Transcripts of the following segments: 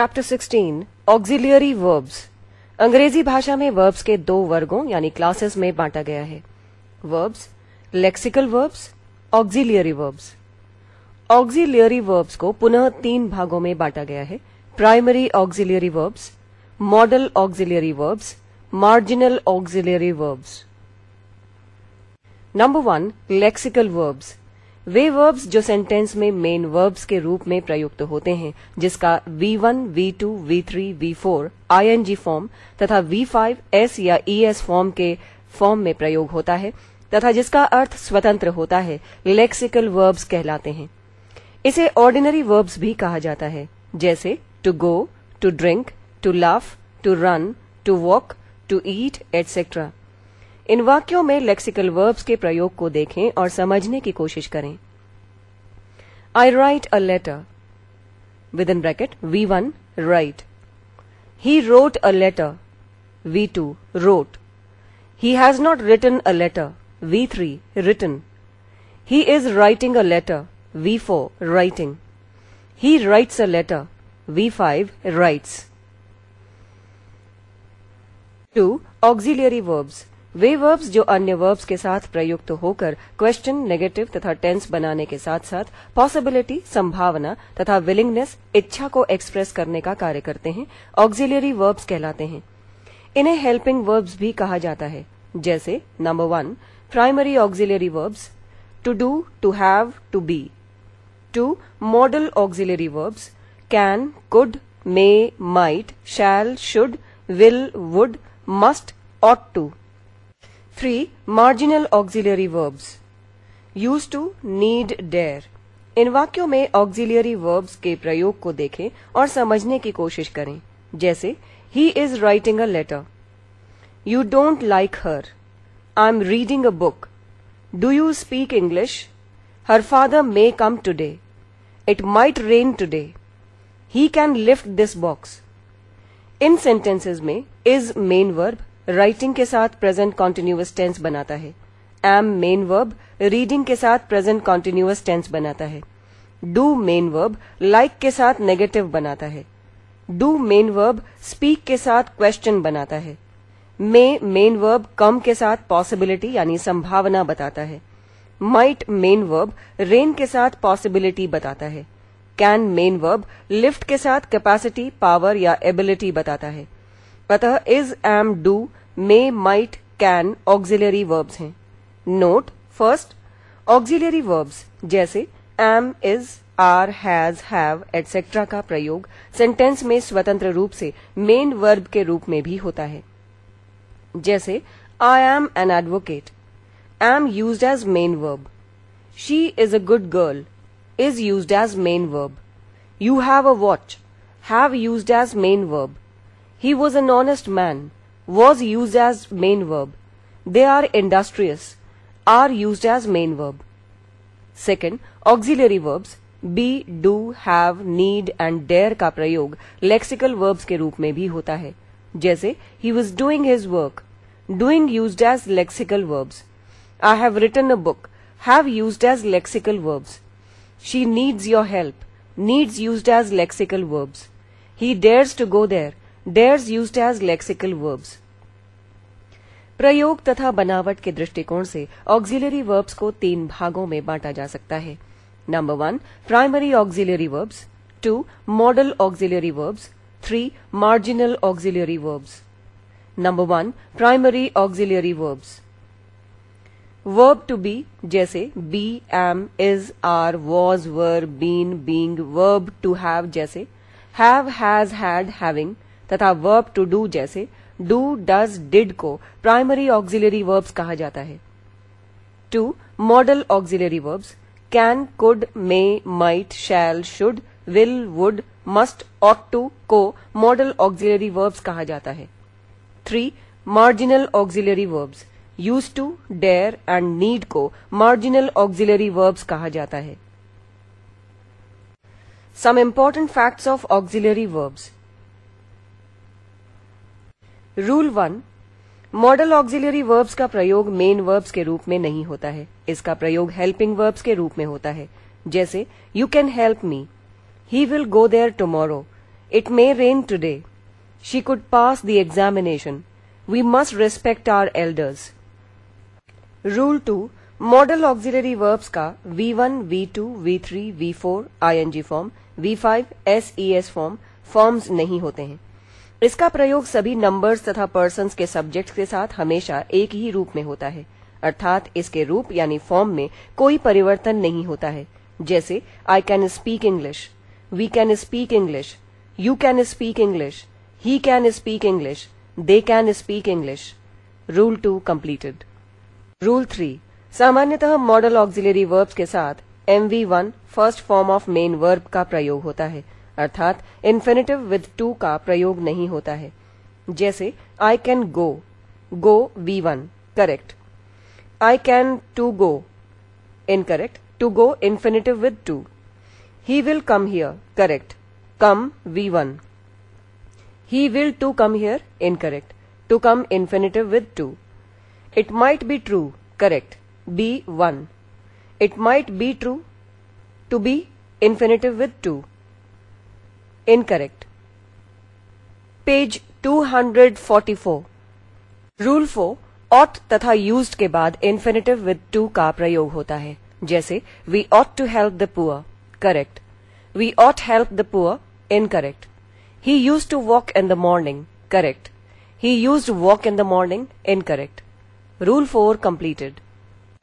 Chapter 16 auxiliary verbs अंग्रेजी भाषा में वर्ब्स के दो वर्गों यानी क्लासेस में बांटा गया है verbs lexical verbs auxiliary verbs auxiliary verbs को पुनः तीन भागों में बांटा गया है primary auxiliary verbs modal auxiliary verbs marginal auxiliary verbs number one lexical verbs वे वर्ब्स जो सेंटेंस में मेन वर्ब्स के रूप में प्रयुक्त होते हैं जिसका V1, V2, V3, V4 ING form तथा V5 एस या ES फॉर्म के फॉर्म में प्रयोग होता है तथा जिसका अर्थ स्वतंत्र होता है लेक्सिकल वर्ब्स कहलाते हैं इसे ऑर्डिनरी वर्ब्स भी कहा जाता है जैसे to go to drink to laugh to run to walk to eat etcetera इन वाक्यों में लेक्सिकल वर्ब्स के प्रयोग को देखें और समझने की कोशिश करें I write a letter within bracket V one write he wrote a letter V two wrote he has not written a letter V three written he is writing a letter V four writing he writes a letter V five writes two auxiliary verbs वे verbs जो अन्य verbs के साथ प्रयुक्त होकर question negative तथा tense बनाने के साथ साथ पॉसिबिलिटी संभावना तथा विलिंगनेस इच्छा को एक्सप्रेस करने का कार्य करते हैं ऑक्सिलियरी वर्ब्स कहलाते हैं इन्हें हेल्पिंग वर्ब्स भी कहा जाता है जैसे number one primary auxiliary verbs two do to have to be two modal auxiliary verbs can could may might shall should will would must ought to 3. Marginal auxiliary verbs use to need dare इन वाक्यों में auxiliary verbs के प्रयोग को देखें और समझने की कोशिश करें जैसे he is writing a letter you don't like her I am reading a book do you speak English her father may come today it might rain today he can lift this box इन sentences में is main verb writing के साथ present continuous tense बनाता है M main verb reading के साथ present continuous tense बनाता है डू मेन वर्ब लाइक के साथ नेगेटिव बनाता है डू मेन वर्ब स्पीक के साथ क्वेश्चन बनाता है मे मेन वर्ब कम के साथ पॉसिबिलिटी यानी संभावना बताता है माइट मेन वर्ब रेन के साथ पॉसिबिलिटी बताता है कैन मेन वर्ब लिफ्ट के साथ कैपेसिटी पावर या एबिलिटी बताता है अतः is am do may might can auxiliary verbs हैं नोट फर्स्ट ऑक्सिलरी वर्ब्स जैसे am is are has have etcetera का प्रयोग सेंटेंस में स्वतंत्र रूप से मेन वर्ब के रूप में भी होता है जैसे I am an advocate am use as main verb she is a good girl is use as main verb you have a watch have use as main verb he was a honest man was used as main verb. They are industrious are used as main verb. Second, auxiliary verbs be, do, have, need and dare का प्रयोग lexical verbs के रूप में भी होता है जैसे he was doing his work doing used as lexical verbs I have written a book have used as lexical verbs she needs your help needs used as lexical verbs he dares to go there dares used as lexical verbs प्रयोग तथा बनावट के दृष्टिकोण से auxiliary verbs को तीन भागों में बांटा जा सकता है number one primary auxiliary verbs two modal auxiliary verbs three marginal auxiliary verbs number one primary auxiliary verbs verb to be जैसे be am is are was were been being verb to have जैसे have has had having तथा verb to do जैसे do does did को primary auxiliary verbs कहा जाता है two modal auxiliary verbs can could may might shall should will would must ought to को modal auxiliary verbs कहा जाता है three marginal auxiliary verbs use to dare and need को marginal auxiliary verbs कहा जाता है some important facts of auxiliary verbs rule one modal auxiliary verbs का प्रयोग मेन वर्ब्स के रूप में नहीं होता है इसका प्रयोग हेल्पिंग वर्ब्स के रूप में होता है जैसे you can help me he will go there tomorrow it may rain today she could pass the examination we must respect our elders rule two modal auxiliary verbs का V one V two V three V four I N G form V five S E S form forms नहीं होते हैं इसका प्रयोग सभी numbers तथा persons के subject के साथ हमेशा एक ही रूप में होता है अर्थात इसके रूप यानी फॉर्म में कोई परिवर्तन नहीं होता है जैसे I can speak English we can speak English you can speak English he can speak English they can speak English rule two completed rule three सामान्यतः मॉडल ऑक्सिलरी वर्ब्स के साथ M V one first form of main verb का प्रयोग होता है अर्थात infinitive with to का प्रयोग नहीं होता है जैसे I can go go V one correct I can to go incorrect to go infinitive with to he will come here correct come V one he will to come here incorrect to come infinitive with to it might be true correct be one it might be true to be infinitive with to incorrect. Page 244 rule 4 ought तथा used के बाद infinitive with to का प्रयोग होता है जैसे we ought to help the poor correct we ought help the poor incorrect he use to walk in the morning correct he use walk in the morning incorrect rule four completed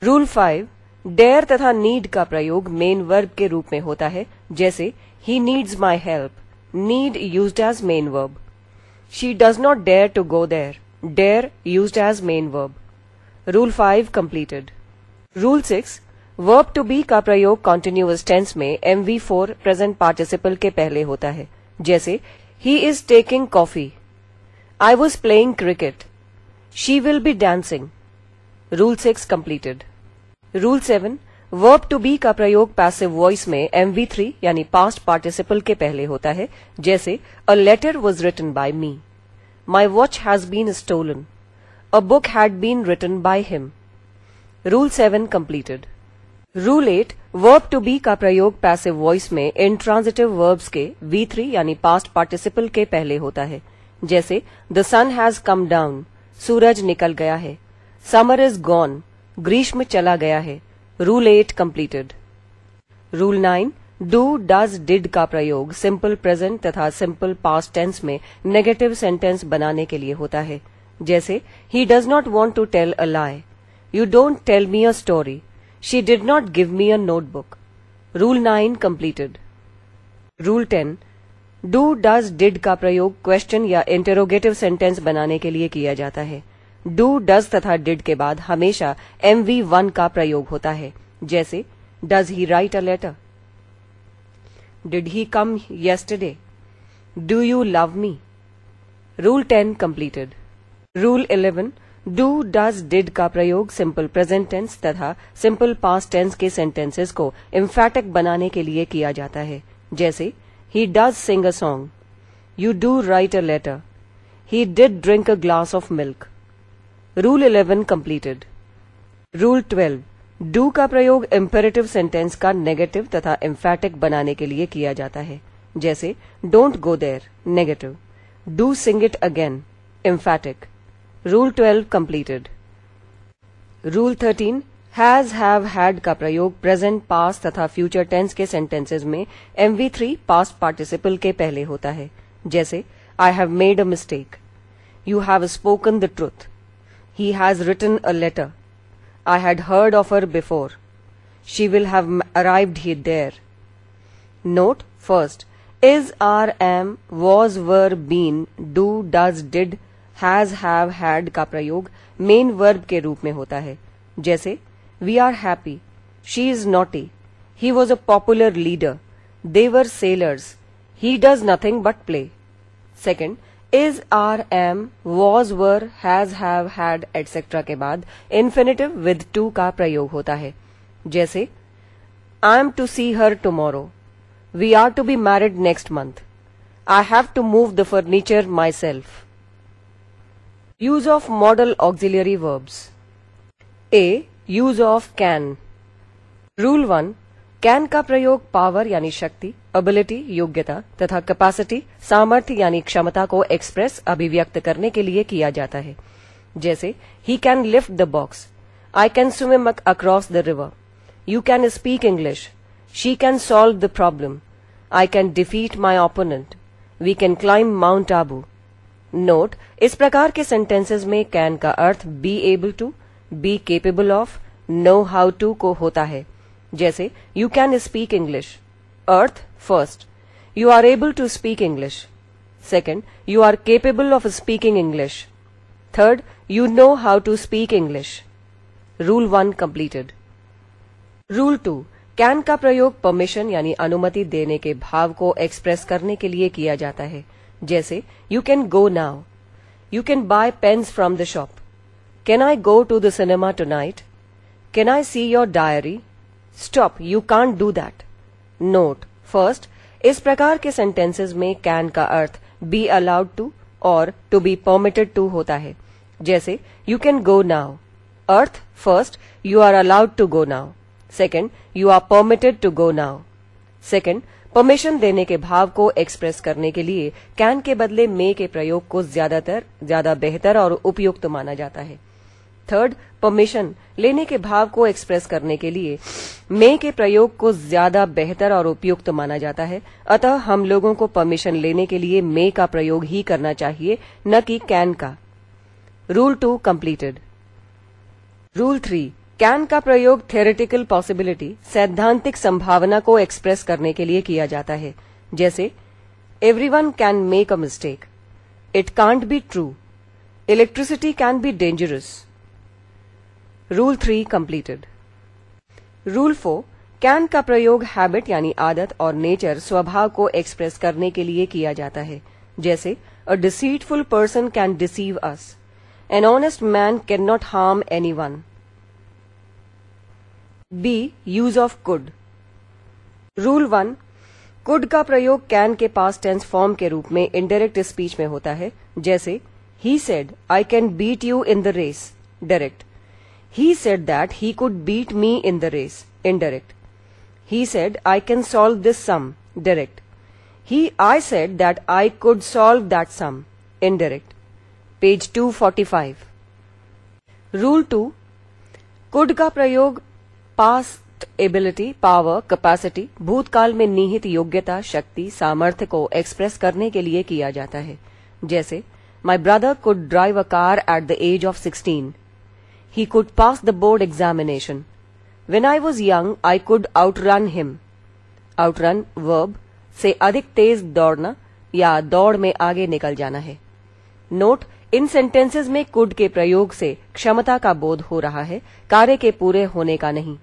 rule five dare तथा need का प्रयोग main verb के रूप में होता है जैसे he needs my help need used as main verb. She does not dare to go there. Dare used as main verb. Rule 5 completed. Rule 6 verb to be का प्रयोग कॉन्टिन्यूस टेंस में M V four present participle के पहले होता है जैसे he is taking coffee I was playing cricket she will be dancing rule six completed rule seven verb to be का प्रयोग पैसिव वॉइस में एम वी थ्री यानी पास्ट पार्टिसिपल के पहले होता है जैसे a letter was written by me my watch has been stolen a book had been written by him rule seven completed rule eight verb to be का प्रयोग passive voice में intransitive verbs के V three यानी past participle के पहले होता है जैसे the sun has come down सूरज निकल गया है समर इज गॉन ग्रीष्म चला गया है rule eight completed rule nine do does did का प्रयोग सिंपल प्रेजेंट तथा सिंपल पास्ट टेंस में नेगेटिव सेंटेंस बनाने के लिए होता है जैसे he does not want to tell a lie you don't tell me a story she did not give me a notebook rule nine completed rule ten do does did का प्रयोग question या interrogative sentence बनाने के लिए किया जाता है do does तथा डिड के बाद हमेशा एम वी वन का प्रयोग होता है जैसे does he write a letter did he come yesterday do you love me rule ten completed rule eleven do does did का प्रयोग सिंपल प्रेजेंट टेंस तथा सिंपल पास टेंस के सेंटेंसेस को इम्फेटिक बनाने के लिए किया जाता है जैसे he does sing a song you do write a letter he did drink a glass of milk rule 11 completed rule 12 do का प्रयोग इम्पेरेटिव सेंटेंस का नेगेटिव तथा इम्फेटिक बनाने के लिए किया जाता है जैसे don't go there negative do sing it again emphatic rule 12 completed rule 13 has have had का प्रयोग प्रेजेंट पास तथा फ्यूचर टेंस के सेंटेंसेज में एमवी थ्री पास्ट पार्टिसिपल के पहले होता है जैसे I have made a mistake you have spoken the truth he has written a letter. I had heard of her before. She will have arrived here there. Note first. Is, are, am, was, were, been, do, does, did, has, have, had ka prayog main verb ke roop mein hota hai. Jaise, we are happy. She is naughty. He was a popular leader. They were sailors. He does nothing but play. Second, is are am was were has have had etcetera के बाद infinitive with to का प्रयोग होता है जैसे I am to see her tomorrow we are to be married next month I have to move the furniture myself use of modal auxiliary verbs A use of can rule one can का प्रयोग power यानी शक्ति ability योग्यता तथा capacity सामर्थ्य यानी क्षमता को एक्सप्रेस अभिव्यक्त करने के लिए किया जाता है जैसे he can lift the box I can swim across the river you can speak English she can solve the problem I can defeat my opponent we can climb mount Abu note इस प्रकार के सेंटेंसेज में can का अर्थ be able to be capable of know how to को होता है जैसे यू कैन स्पीक इंग्लिश अर्थ first you are able to speak English second you are capable of speaking English third you know how to speak English rule one completed rule two can का प्रयोग permission यानी अनुमति देने के भाव को express करने के लिए किया जाता है जैसे you can go now you can buy pens from the shop can I go to the cinema tonight can I see your diary stop you can't do that note first इस प्रकार के sentences में can का अर्थ be allowed to और to be permitted to होता है जैसे यू कैन गो नाउ अर्थ first you are allowed to go now second you are permitted to go now second permission देने के भाव को एक्सप्रेस करने के लिए कैन के बदले मे के प्रयोग को ज्यादातर ज्यादा बेहतर और उपयुक्त माना जाता है थर्ड परमिशन लेने के भाव को एक्सप्रेस करने के लिए मे के प्रयोग को ज्यादा बेहतर और उपयुक्त माना जाता है अतः हम लोगों को परमिशन लेने के लिए मे का प्रयोग ही करना चाहिए न कि कैन का rule two completed rule three can का प्रयोग थेरेटिकल पॉसिबिलिटी सैद्धांतिक संभावना को एक्सप्रेस करने के लिए किया जाता है जैसे everyone can make a mistake it can't be true electricity can be dangerous rule three completed rule four can का प्रयोग हैबिट यानी आदत और नेचर स्वभाव को एक्सप्रेस करने के लिए किया जाता है जैसे a deceitful person can deceive us an honest man can not harm anyone B use of could rule one could का प्रयोग कैन के पास टेंस फॉर्म के रूप में इनडायरेक्ट स्पीच में होता है जैसे he said I can beat you in the race direct He said that he could beat me in the race, indirect. He said, I can solve this sum, direct. He, I said that I could solve that sum, indirect. Page 245. Rule 2. could ka prayog past ability power capacity भूतकाल में निहित योग्यता शक्ति सामर्थ्य को express करने के लिए किया जाता है जैसे my brother could drive a car at the age of sixteen He could pass the board examination. When I was young, I could outrun him. Outrun verb से अधिक तेज दौड़ना या दौड़ में आगे निकल जाना है नोट इन सेंटेंसेस में कुड के प्रयोग से क्षमता का बोध हो रहा है कार्य के पूरे होने का नहीं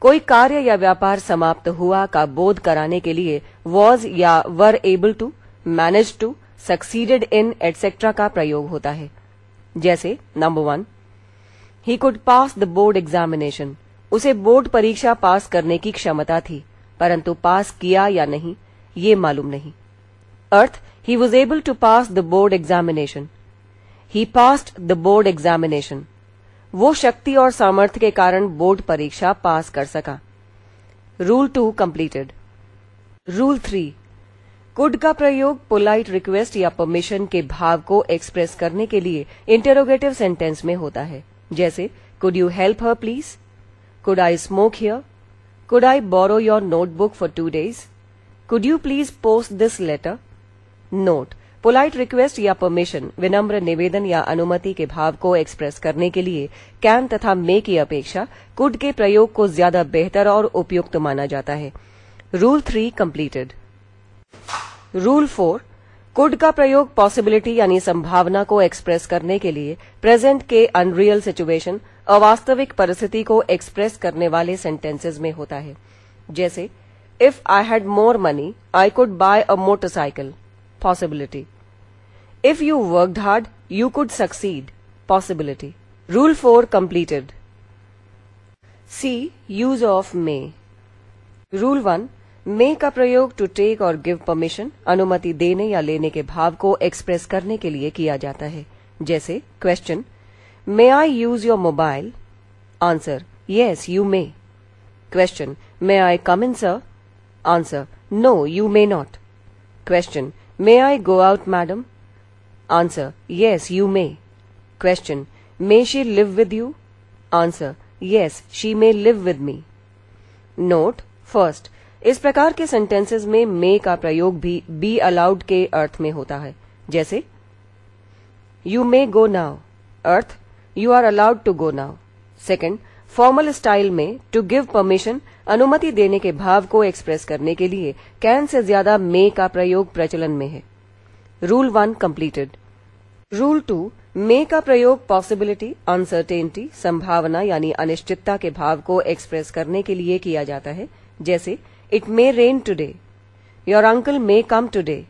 कोई कार्य या व्यापार समाप्त हुआ का बोध कराने के लिए वॉज या were able to manage to succeeded in etcetera का प्रयोग होता है जैसे number one he could pass the board examination उसे बोर्ड परीक्षा पास करने की क्षमता थी परंतु पास किया या नहीं ये मालूम नहीं अर्थ he was able to pass the board examination he pass the board examination वो शक्ति और सामर्थ्य के कारण बोर्ड परीक्षा पास कर सका rule two completed rule three could का प्रयोग पोलाइट रिक्वेस्ट या परमिशन के भाव को एक्सप्रेस करने के लिए इंटेरोगेटिव सेंटेंस में होता है जैसे could you help her please could I smoke here could I borrow your notebook for two days could you please post this letter note polite request या परमिशन विनम्र निवेदन या अनुमति के भाव को एक्सप्रेस करने के लिए कैन तथा मे की अपेक्षा कुड के प्रयोग को ज्यादा बेहतर और उपयुक्त माना जाता है rule three completed rule four could का प्रयोग पॉसिबिलिटी यानी संभावना को एक्सप्रेस करने के लिए प्रेजेंट के अनरियल सिचुएशन अवास्तविक परिस्थिति को एक्सप्रेस करने वाले सेंटेंसेज में होता है जैसे if I had more money I could buy a motorcycle possibility if you work hard you could succeed possibility rule four completed C use of may rule one may का प्रयोग to take और give permission अनुमति देने या लेने के भाव को एक्सप्रेस करने के लिए किया जाता है जैसे question may I use your mobile answer yes you may question may I come in sir answer no you may not question may I go out madam answer yes you may question may she live with you answer yes she may live with me note first इस प्रकार के sentences में मे का प्रयोग भी be allowed के अर्थ में होता है जैसे यू मे गो नाउ अर्थ you are allowed to go now second formal style में टू गिव परमिशन अनुमति देने के भाव को एक्सप्रेस करने के लिए कैन से ज्यादा मे का प्रयोग प्रचलन में है rule one completed rule two may का प्रयोग पॉसिबिलिटी अनसर्टेनिटी संभावना यानी अनिश्चितता के भाव को एक्सप्रेस करने के लिए किया जाता है जैसे It may rain today. Your uncle may come today.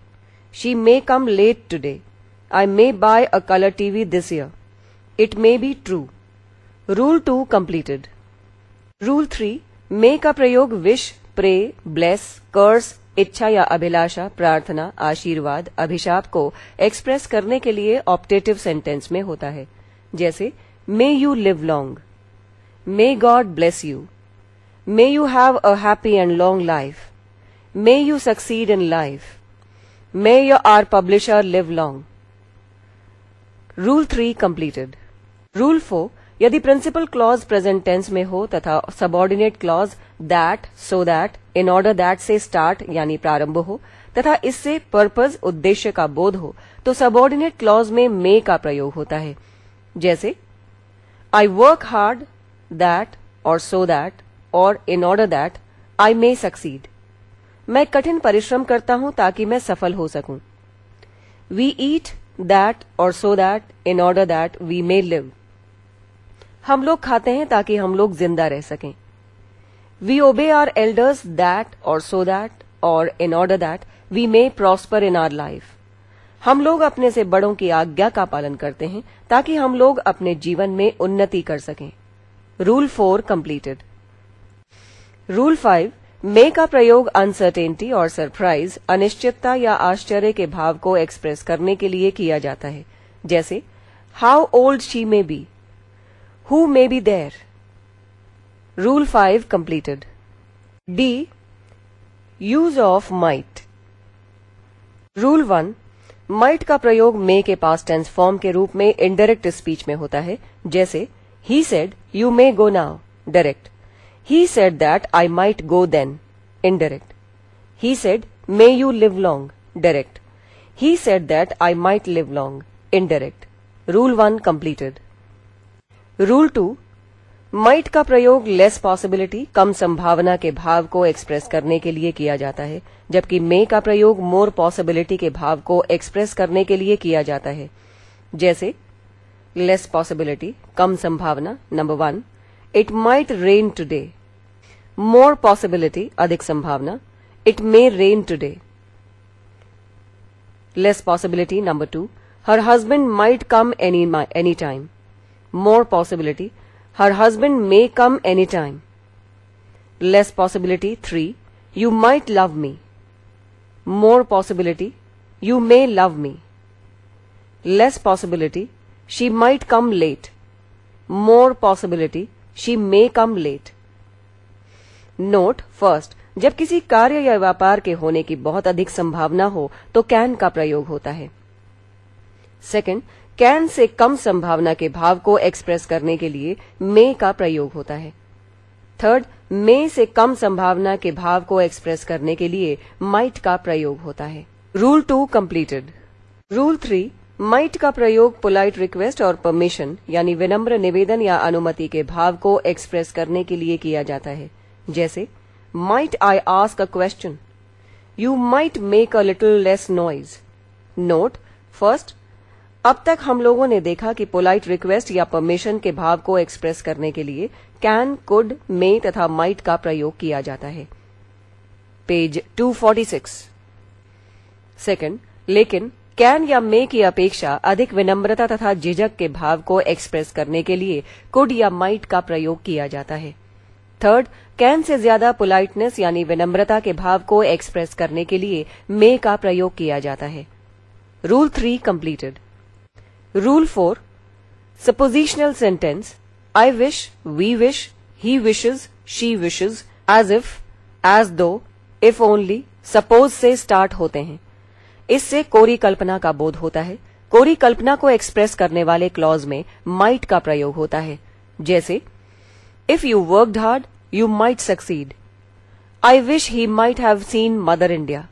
She may come late today. I may buy a color TV this year. It may be true. Rule 2 completed. Rule 3. may ka prayog wish pray bless curse इच्छा या अभिलाषा प्रार्थना आशीर्वाद अभिशाप को express करने के लिए optative sentence में होता है जैसे may you live long may God bless you May you have a happy and long life. May you succeed in life. May your, our publisher live long. Rule three completed rule four यदि principal clause present tense में हो तथा subordinate clause that so that in order that से start यानी प्रारंभ हो तथा इससे पर्पज उद्देश्य का बोध हो तो सबॉर्डिनेट क्लॉज में मे का प्रयोग होता है जैसे आई वर्क हार्ड दैट और सो दैट और in order that I may succeed मैं कठिन परिश्रम करता हूं ताकि मैं सफल हो सकूं वी ईट दैट और so that in order that we may live हम लोग खाते हैं ताकि हम लोग जिंदा रह सकें वी ओबे आर एल्डर्स दैट और सो दैट और in order that we may prosper in our life हम लोग अपने से बड़ों की आज्ञा का पालन करते हैं ताकि हम लोग अपने जीवन में उन्नति कर सकें rule four completed rule five may का प्रयोग अनसर्टेनिटी और सरप्राइज अनिश्चितता या आश्चर्य के भाव को एक्सप्रेस करने के लिए किया जाता है जैसे how old she may be who may be there rule five completed D use of might rule one might का प्रयोग मे के पास टेंस फॉर्म के रूप में इनडायरेक्ट स्पीच में होता है जैसे he said you may go now direct He said that I might go then. Indirect. He said, May you live long. Direct. He said that I might live long. Indirect. Rule 1 completed. Rule 2 might का प्रयोग less possibility कम संभावना के भाव को express करने के लिए किया जाता है जबकि मे का प्रयोग मोर पॉसिबिलिटी के भाव को एक्सप्रेस करने के लिए किया जाता है जैसे लेस पॉसिबिलिटी कम संभावना number one it might rain today more possibility, adhik संभावना. It may rain today. Less possibility, number two. Her husband might come any any time. More possibility. Her husband may come any time. Less possibility, three. You might love me. More possibility. You may love me. Less possibility. She might come late. More possibility. She may come late. Note first जब किसी कार्य या व्यापार के होने की बहुत अधिक संभावना हो तो कैन का प्रयोग होता है सेकंड कैन से कम संभावना के भाव को एक्सप्रेस करने के लिए मे का प्रयोग होता है थर्ड मे से कम संभावना के भाव को एक्सप्रेस करने के लिए माइट का प्रयोग होता है rule two completed rule three might का प्रयोग पोलाइट रिक्वेस्ट और परमिशन यानी विनम्र निवेदन या अनुमति के भाव को एक्सप्रेस करने के लिए किया जाता है जैसे might I ask a question you might make a little less noise note first अब तक हम लोगों ने देखा कि पोलाइट रिक्वेस्ट या परमिशन के भाव को एक्सप्रेस करने के लिए कैन कुड मे तथा माइट का प्रयोग किया जाता है पेज 246 सेकेंड लेकिन कैन या मे की अपेक्षा अधिक विनम्रता तथा झिझक के भाव को एक्सप्रेस करने के लिए कुड या माइट का प्रयोग किया जाता है थर्ड कैन से ज्यादा पोलाइटनेस यानी विनम्रता के भाव को एक्सप्रेस करने के लिए मे का प्रयोग किया जाता है rule three completed rule four suppositional sentence I wish we wish he wishes she wishes as if as though if only suppose से स्टार्ट होते हैं इससे कोरी कल्पना का बोध होता है कोरी कल्पना को एक्सप्रेस करने वाले क्लॉज में माइट का प्रयोग होता है जैसे If you worked hard, you might succeed. I wish he might have seen Mother India.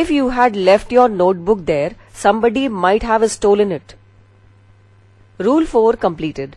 If you had left your notebook there, somebody might have stolen it. Rule 4 completed.